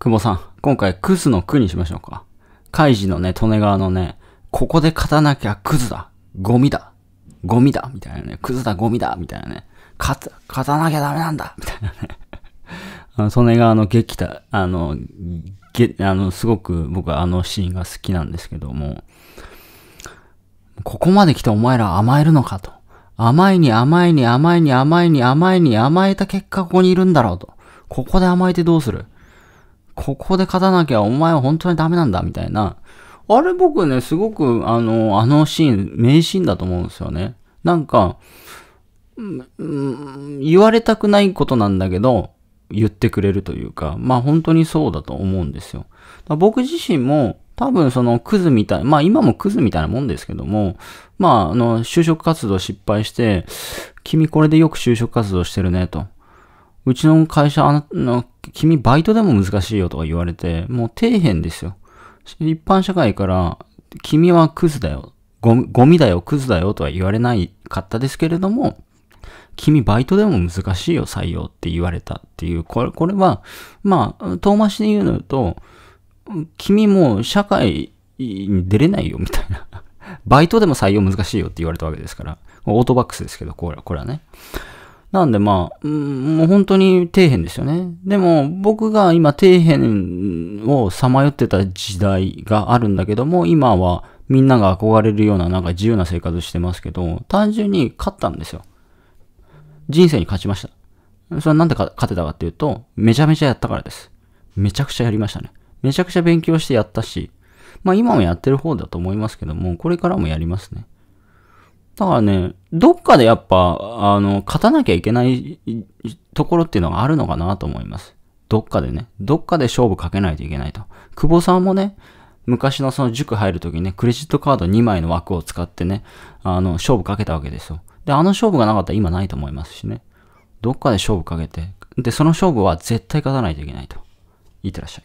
久保さん、今回クズの句にしましょうか。カイジのね、利根川のね、ここで勝たなきゃクズだ、ゴミだ、ゴミだ、みたいなね、クズだ、ゴミだ、みたいなね、勝勝たなきゃダメなんだ、みたいなね。あの、利根川の激た、あの、げ、あの、すごく僕はあのシーンが好きなんですけども、ここまで来てお前ら甘えるのかと。甘いに甘いに甘いに甘いに甘いに甘えた結果ここにいるんだろうと。ここで甘えてどうするここで勝たなきゃお前は本当にダメなんだ、みたいな。あれ僕ね、すごく、あの、あのシーン、名シーンだと思うんですよね。なんか、うん、言われたくないことなんだけど、言ってくれるというか、まあ本当にそうだと思うんですよ。僕自身も、多分そのクズみたい、まあ今もクズみたいなもんですけども、まああの、就職活動失敗して、君これでよく就職活動してるねと。うちの会社、あの、君バイトでも難しいよとか言われて、もう底辺ですよ。一般社会から、君はクズだよ。ゴミだよ、クズだよとは言われないかったですけれども、君バイトでも難しいよ、採用って言われたっていう、これこれは、まあ、遠回しで言うのと、君もう社会に出れないよ、みたいな。バイトでも採用難しいよって言われたわけですから、オートバックスですけど、これこれはね。なんでまあ、もう本当に底辺ですよね。でも僕が今底辺をさまよってた時代があるんだけども、今はみんなが憧れるようななんか自由な生活してますけど、単純に勝ったんですよ。人生に勝ちました。それはなんで勝てたかっていうと、めちゃめちゃやったからです。めちゃくちゃやりましたね。めちゃくちゃ勉強してやったし、まあ今もやってる方だと思いますけども、これからもやりますね。だからね、どっかでやっぱ、あの、勝たなきゃいけないところっていうのがあるのかなと思います。どっかでね、どっかで勝負かけないといけないと。久保さんもね、昔のその塾入るときにね、クレジットカード2枚の枠を使ってね、あの、勝負かけたわけですよ。で、あの勝負がなかったら今ないと思いますしね。どっかで勝負かけて、で、その勝負は絶対勝たないといけないと。いってらっしゃい。